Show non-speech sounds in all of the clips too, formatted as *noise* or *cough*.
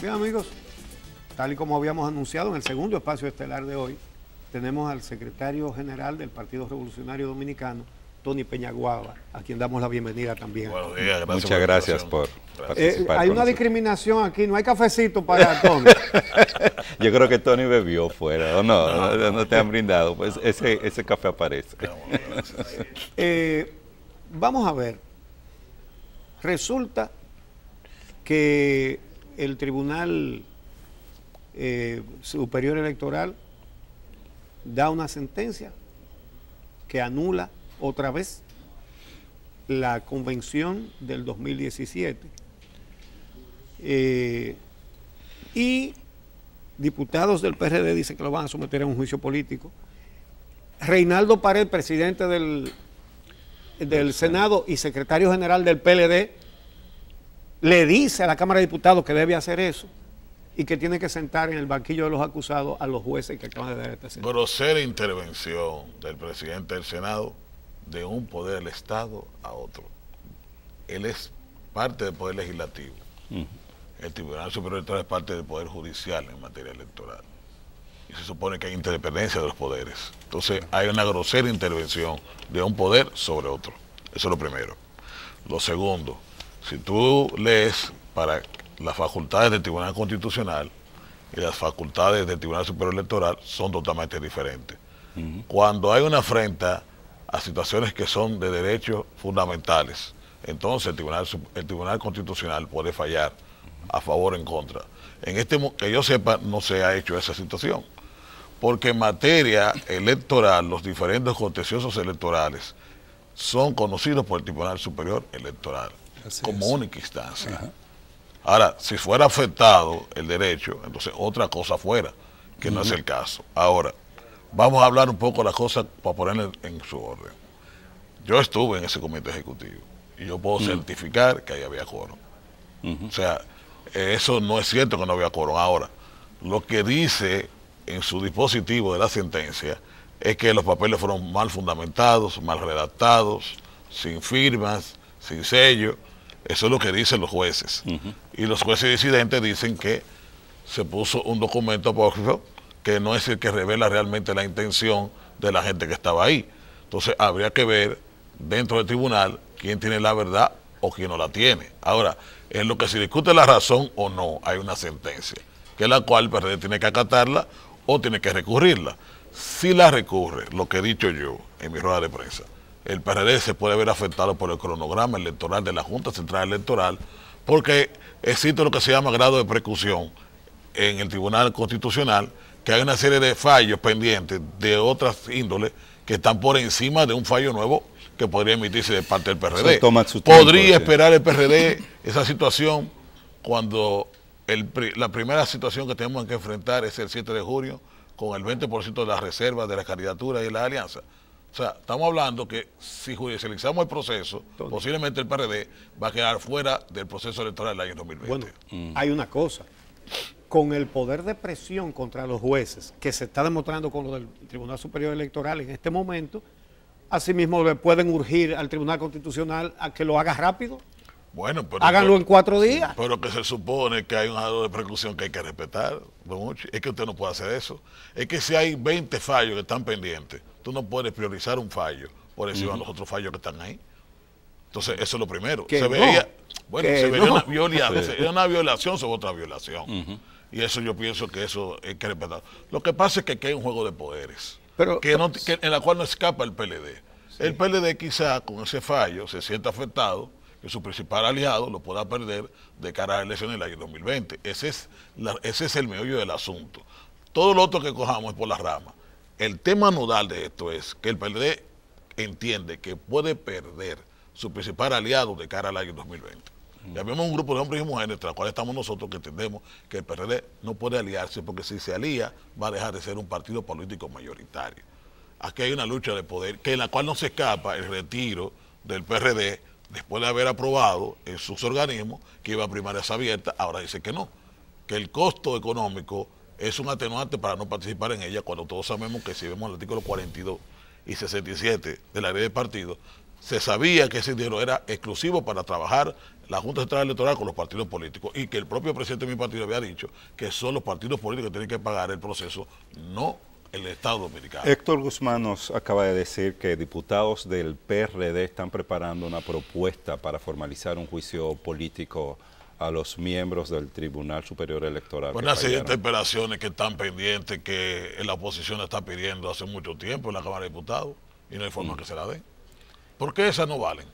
Bien amigos, tal y como habíamos anunciado en el segundo espacio estelar de hoy, tenemos al secretario general del Partido Revolucionario Dominicano, Tony Peñaguaba, a quien damos la bienvenida también. Muchas gracias por participar. Eh, hay una discriminación aquí, no hay cafecito para *laughs* Tony. Yo creo que Tony bebió fuera, o no, no, te han brindado, pues ese, café aparece. *laughs* Eh, vamos a ver, resulta que el Tribunal eh, Superior Electoral da una sentencia que anula otra vez la convención del 2017. Eh, y diputados del PRD dicen que lo van a someter a un juicio político. Reinaldo Pared, presidente del, del Senado y secretario general del PLD, le dice a la Cámara de Diputados que debe hacer eso y que tiene que sentar en el banquillo de los acusados a los jueces que acaban de dar esta sentencia. Grosera intervención del presidente del Senado de un poder del Estado a otro. Él es parte del poder legislativo. El Tribunal Superior es parte del poder judicial en materia electoral. Y se supone que hay interdependencia de los poderes. Entonces hay una grosera intervención de un poder sobre otro. Eso es lo primero. Lo segundo, si tú lees para las facultades del Tribunal Constitucional y las facultades del Tribunal Superior Electoral son totalmente diferentes. Cuando hay una afrenta a situaciones que son de derechos fundamentales, entonces el Tribunal, Constitucional puede fallar a favor o en contra. En este que yo sepa no se ha hecho esa situación, porque en materia electoral los diferentes contenciosos electorales son conocidos por el Tribunal Superior Electoral. Como única instancia Ahora, si fuera afectado el derecho, entonces otra cosa fuera, que no es el caso. Ahora, vamos a hablar un poco de las cosas para ponerle en su orden. Yo estuve en ese comité ejecutivo y yo puedo certificar que ahí había coro. O sea, eso no es cierto que no había coro. Ahora, lo que dice en su dispositivo de la sentencia es que los papeles fueron mal fundamentados, mal redactados, sin firmas, sin sello eso es lo que dicen los jueces. Y los jueces disidentes dicen que se puso un documento apócrifo que no es el que revela realmente la intención de la gente que estaba ahí. Entonces habría que ver dentro del tribunal quién tiene la verdad o quién no la tiene. Ahora, en lo que se discute la razón o no, hay una sentencia, que la cual el PRD tiene que acatarla o tiene que recurrirla. Si la recurre, lo que he dicho yo en mi rueda de prensa, el PRD se puede ver afectado por el cronograma electoral de la Junta Central Electoral, porque existe lo que se llama grado de precusión en el Tribunal Constitucional, que hay una serie de fallos pendientes de otras índoles que están por encima de un fallo nuevo que podría emitirse de parte del PRD. ¿Podría esperar el PRD esa situación cuando la primera situación que tenemos que enfrentar es el 7 de junio con el 20% de las reservas de las candidaturas y de las alianzas? O sea, estamos hablando que si judicializamos el proceso, posiblemente el PRD va a quedar fuera del proceso electoral del año 2020. Mm. hay una cosa. Con el poder de presión contra los jueces que se está demostrando con lo del Tribunal Superior Electoral en este momento, asimismo le pueden urgir al Tribunal Constitucional a que lo haga rápido. Bueno, pero, Háganlo en cuatro días. Pero que se supone que hay un grado de precaución que hay que respetar, Es que usted no puede hacer eso. Es que si hay 20 fallos que están pendientes, tú no puedes priorizar un fallo por encima ah, de los otros fallos que están ahí. Entonces, eso es lo primero. Se veía, bueno, se veía una, violación, sobre otra violación. Y eso yo pienso que eso es que respetar. Lo que pasa es que aquí hay un juego de poderes, que, no, en la cual no escapa el PLD. El PLD quizá con ese fallo se sienta afectado que su principal aliado lo pueda perder de cara a la en del año 2020. Ese es, ese es el meollo del asunto. Todo lo otro que cojamos es por las ramas. El tema nodal de esto es que el PRD entiende que puede perder su principal aliado de cara al año 2020. Ya vemos un grupo de hombres y mujeres, entre los cuales estamos nosotros, que entendemos que el PRD no puede aliarse porque si se alía va a dejar de ser un partido político mayoritario. Aquí hay una lucha de poder que en la cual no se escapa el retiro del PRD después de haber aprobado en sus organismos que iba a primarias abiertas, ahora dice que no, que el costo económico es un atenuante para no participar en ella, cuando todos sabemos que si vemos el artículo 42 y 67 de la ley de partido, se sabía que ese dinero era exclusivo para trabajar la Junta Central Electoral con los partidos políticos y que el propio presidente de mi partido había dicho que son los partidos políticos que tienen que pagar el proceso, no el Estado Dominicano. Héctor Guzmán nos acaba de decir que diputados del PRD están preparando una propuesta para formalizar un juicio político a los miembros del Tribunal Superior Electoral. Bueno, pues las interpelaciones que están pendientes, que la oposición está pidiendo hace mucho tiempo en la Cámara de Diputados, y no hay forma mm. que se la den. ¿Por qué esas no valen?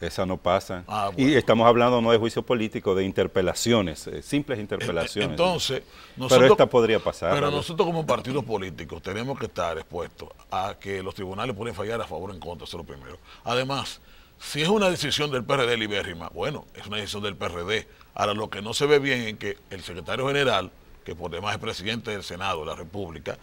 Esas no pasan. Ah, y estamos hablando no de juicio político, de interpelaciones, eh, simples interpelaciones. Entonces, nosotros, pero esta podría pasar. Pero nosotros como partidos políticos tenemos que estar expuestos a que los tribunales pueden fallar a favor o en contra, eso es lo primero. Además, si es una decisión del PRD libérrima, bueno, es una decisión del PRD. Ahora, lo que no se ve bien es que el secretario general, que por demás es presidente del Senado de la República,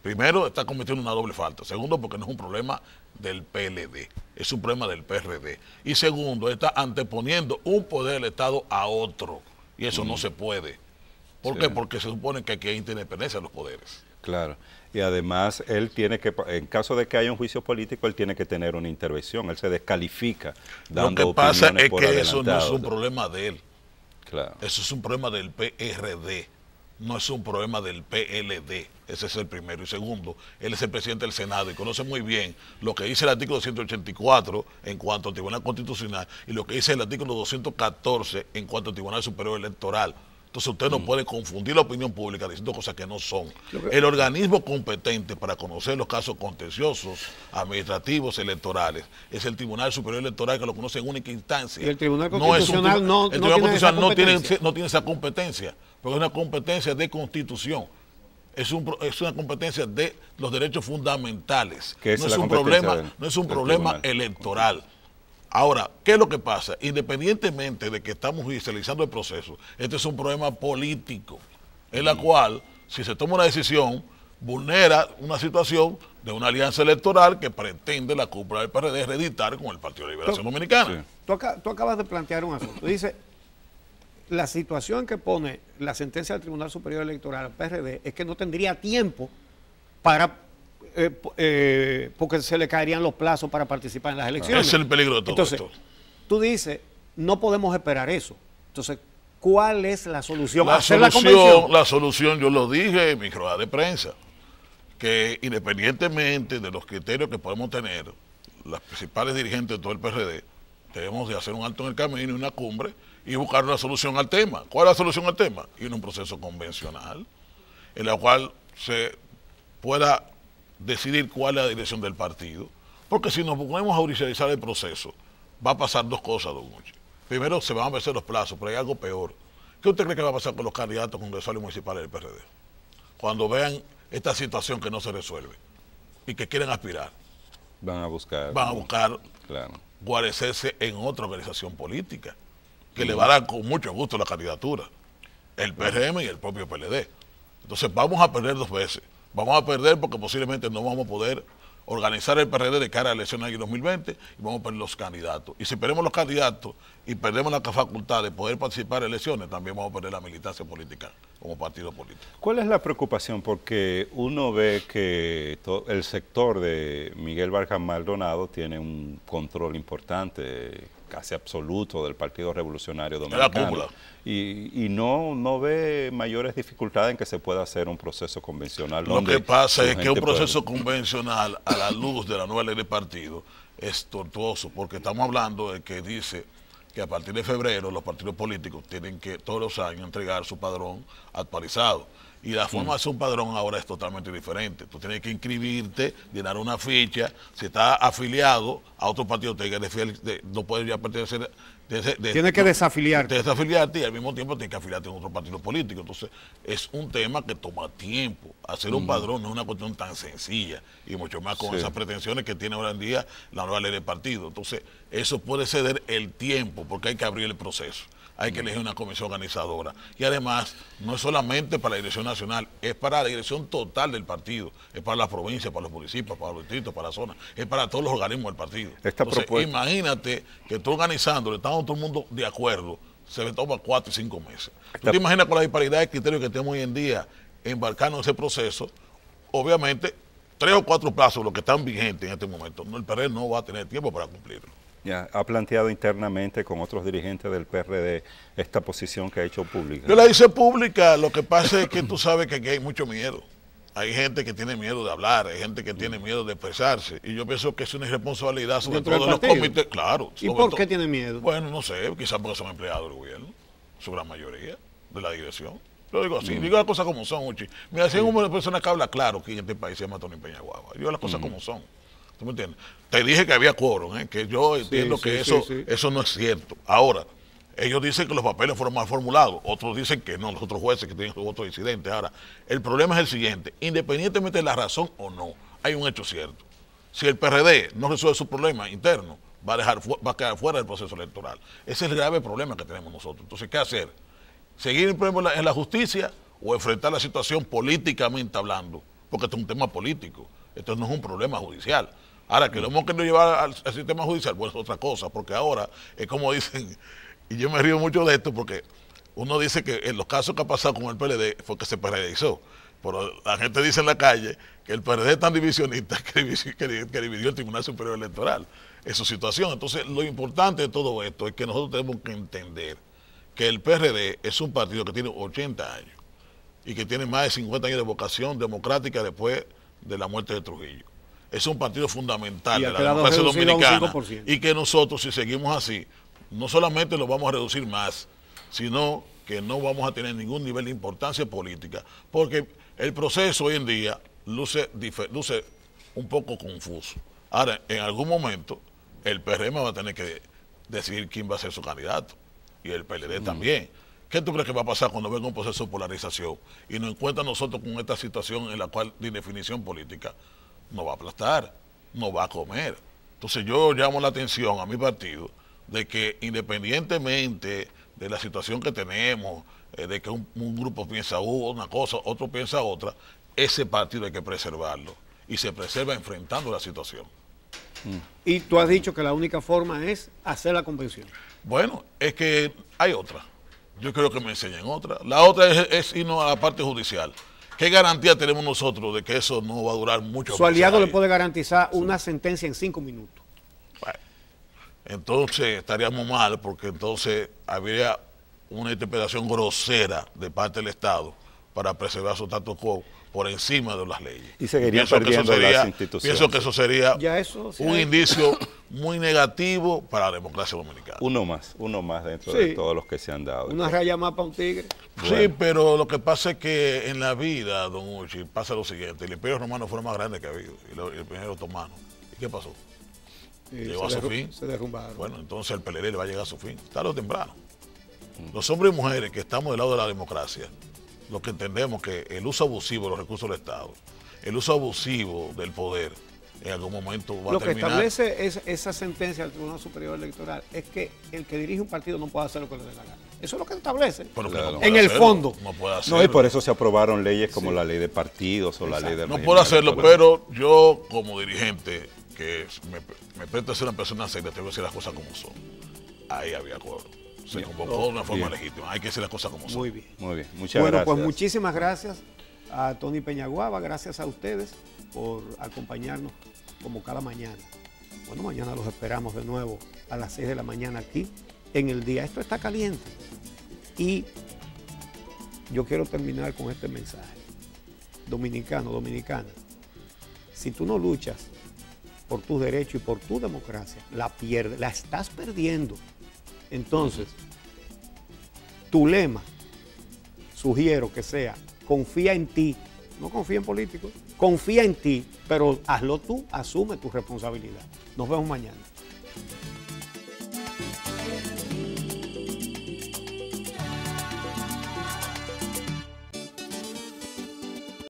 primero está cometiendo una doble falta. Segundo, porque no es un problema del PLD, es un problema del PRD. Y segundo, está anteponiendo un poder del Estado a otro. Y eso no mm. se puede. ¿Por qué? Porque se supone que aquí hay interdependencia de los poderes. Claro y además él tiene que, en caso de que haya un juicio político, él tiene que tener una intervención, él se descalifica. Dando Lo que pasa es que eso no es un problema de él. Claro. Eso es un problema del PRD, no es un problema del PLD. Ese es el primero. Y segundo, él es el presidente del Senado y conoce muy bien lo que dice el artículo 184 en cuanto al Tribunal Constitucional y lo que dice el artículo 214 en cuanto al Tribunal Superior Electoral. Entonces usted no mm. puede confundir la opinión pública diciendo cosas que no son. El organismo competente para conocer los casos contenciosos, administrativos, electorales, es el Tribunal Superior Electoral que lo conoce en única instancia. el Tribunal Constitucional no, tiene, esa competencia, porque es una competencia de constitución. Es, una competencia de los derechos fundamentales. no, es, un problema, electoral. Ahora, ¿qué es lo que pasa? Independientemente de que estamos judicializando el proceso, este es un problema político, en la cual, si se toma una decisión, vulnera una situación de una alianza electoral que pretende la cúpula del PRD reeditar con el Partido de Liberación Dominicana. Tú, acabas de plantear un asunto. *laughs* Dice, la situación que pone la sentencia del Tribunal Superior Electoral al PRD es que no tendría tiempo para eh, eh, porque se le caerían los plazos para participar en las elecciones. Ese es el peligro de todo Entonces, esto. Tú dices, no podemos esperar eso. Entonces, ¿cuál es la solución? La, solución, la, solución, yo lo dije en mi rueda de prensa, que independientemente de los criterios que podemos tener, las principales dirigentes de todo el PRD, debemos de hacer un alto en el camino, y una cumbre, y buscar una solución al tema. ¿Cuál es la solución al tema? Y en un proceso convencional, en la cual se pueda decidir cuál es la dirección del partido. Porque si nos ponemos a judicializar el proceso, va a pasar dos cosas, don mucho Primero, se van a vencer los plazos, pero hay algo peor. ¿Qué usted cree que va a pasar con los candidatos congresuales municipales del PRD? Cuando vean esta situación que no se resuelve y que quieren aspirar. Van a buscar. Van a buscar guarecerse en otra organización política que le va a dar con mucho gusto la candidatura. El PRM y el propio PLD. Entonces vamos a perder dos veces. Vamos a perder porque posiblemente no vamos a poder organizar el PRD de cara a la elección del 2020 y vamos a perder los candidatos. Y si perdemos los candidatos y perdemos la facultad de poder participar en elecciones, también vamos a perder la militancia política como partido político. ¿Cuál es la preocupación? Porque uno ve que el sector de Miguel Vargas Maldonado tiene un control importante casi absoluto del Partido Revolucionario Dominicano. Y, y no, no ve mayores dificultades en que se pueda hacer un proceso convencional. Lo que pasa es que un proceso convencional a la luz de la nueva ley de partido es tortuoso, porque estamos hablando de que dice que a partir de febrero los partidos políticos tienen que todos los años entregar su padrón actualizado. Y la forma mm. de hacer un padrón ahora es totalmente diferente. Tú tienes que inscribirte, llenar una ficha. Si estás afiliado a otro partido, no puedes ya pertenecer. De, de, tienes que desafiliarte. Desafiliarte y al mismo tiempo tienes que afiliarte a otro partido político. Entonces, es un tema que toma tiempo. Hacer un mm. padrón no es una cuestión tan sencilla y mucho más con esas pretensiones que tiene ahora en día la nueva ley del partido. Entonces, eso puede ceder el tiempo porque hay que abrir el proceso hay que elegir una comisión organizadora. Y además, no es solamente para la dirección nacional, es para la dirección total del partido, es para la provincia, para los municipios, para los distritos, para la zona, es para todos los organismos del partido. imagínate que tú le estamos todo el mundo de acuerdo, se le toma cuatro o cinco meses. ¿Tú te imaginas con la disparidad de criterios que tenemos hoy en día embarcando en ese proceso? Obviamente, tres o cuatro plazos, los que están vigentes en este momento, el PRD e no va a tener tiempo para cumplirlo. Ya, ha planteado internamente con otros dirigentes del PRD esta posición que ha hecho pública. Yo la hice pública, lo que pasa es que tú sabes que aquí hay mucho miedo. Hay gente que tiene miedo de hablar, hay gente que tiene miedo de expresarse. Y yo pienso que es una irresponsabilidad, sobre todo los comités. Claro. ¿Y por qué tiene miedo? Bueno, no sé, quizás porque son empleados del gobierno, su gran mayoría, de la dirección. Lo digo así, mm. digo las cosas como son, Uchi. Mira, si hay una persona que habla claro que en este país se llama Tony Peñaguaba. Digo las cosas mm. como son. ¿Tú Te dije que había quórum, ¿eh? que yo entiendo que eso, eso no es cierto. Ahora, ellos dicen que los papeles fueron mal formulados, otros dicen que no, los otros jueces que tienen otros incidentes. Ahora, el problema es el siguiente, independientemente de la razón o no, hay un hecho cierto. Si el PRD no resuelve su problema interno, va a, dejar, quedar fuera del proceso electoral. Ese es el grave problema que tenemos nosotros. Entonces, ¿qué hacer? ¿Seguir en la, en la justicia o enfrentar la situación políticamente hablando? Porque es un tema político. Esto no es un problema judicial. Ahora, que lo hemos querido llevar al, sistema judicial, pues es otra cosa, porque ahora es como *laughs* dicen, y yo me río mucho de esto, porque uno dice que en los casos que ha pasado con el PLD fue que se paralizó. Pero la gente dice en la calle que el PRD es tan divisionista *laughs* que dividió, el Tribunal Superior Electoral en su situación. Entonces, lo importante de todo esto es que nosotros tenemos que entender que el PRD es un partido que tiene 80 años y que tiene más de 50 años de vocación democrática después de la muerte de Trujillo. Es un partido fundamental de la democracia dominicana. Y que nosotros, si seguimos así, no solamente lo vamos a reducir más, sino que no vamos a tener ningún nivel de importancia política. Porque el proceso hoy en día luce, luce un poco confuso. Ahora, en algún momento, el PRM va a tener que decidir quién va a ser su candidato. Y el PLD mm. también. ¿Qué tú crees que va a pasar cuando venga un proceso de polarización y nos encuentra nosotros con esta situación en la cual de definición política? Nos va a aplastar, nos va a comer. Entonces yo llamo la atención a mi partido de que independientemente de la situación que tenemos, eh, de que un, un, grupo piensa una cosa, otro piensa otra, ese partido hay que preservarlo y se preserva enfrentando la situación. Mm. Y tú has dicho que la única forma es hacer la convención. Bueno, es que hay otra yo creo que me enseñen otra. La otra es, irnos a la parte judicial. ¿Qué garantía tenemos nosotros de que eso no va a durar mucho? Su aliado le puede garantizar una sentencia en cinco minutos. entonces estaríamos mal porque entonces habría una interpretación grosera de parte del Estado para preservar su status quo por encima de las leyes. Y seguiría perdiendo las instituciones. Pienso que eso sería un indicio muy negativo para la democracia dominicana. Uno más, uno más dentro de todos los que se han dado. Una raya más para un tigre. Sí, pero lo que pasa es que en la vida, don Uchi, pasa lo siguiente. El imperio romano fue más grande que ha habido, el primero otomano. ¿Y qué pasó? Llegó a su fin. Se derrumbaron. Bueno, entonces el PLD le va a llegar a su fin, Está lo temprano. Los hombres y mujeres que estamos del lado de la democracia, lo que entendemos que el uso abusivo de los recursos del Estado, el uso abusivo del poder, en algún momento va a terminar. Lo que establece es, esa sentencia del Tribunal Superior Electoral es que el que dirige un partido no puede hacer lo que le dé la gana. Eso es lo que establece. en el fondo. No puede hacerlo. y por eso se aprobaron leyes como la ley de partidos o la ley de... No puedo hacerlo, pero yo como dirigente, que me, presto a ser una persona seria, tengo que decir las cosas como son. Ahí había acuerdo una forma legítima. Hay que hacer las cosas como son. Muy bien. Muy bien. Muchas bueno, pues gracias. Bueno, pues muchísimas gracias a Tony Peñaguaba. Gracias a ustedes por acompañarnos como cada mañana. Bueno, mañana los esperamos de nuevo a las 6 de la mañana aquí en el día. Esto está caliente. Y yo quiero terminar con este mensaje. Dominicano, dominicana, si tú no luchas por tus derechos y por tu democracia, la pierdes, la estás perdiendo. Entonces, tu lema, sugiero que sea, confía en ti, no confía en políticos, confía en ti, pero hazlo tú, asume tu responsabilidad. Nos vemos mañana.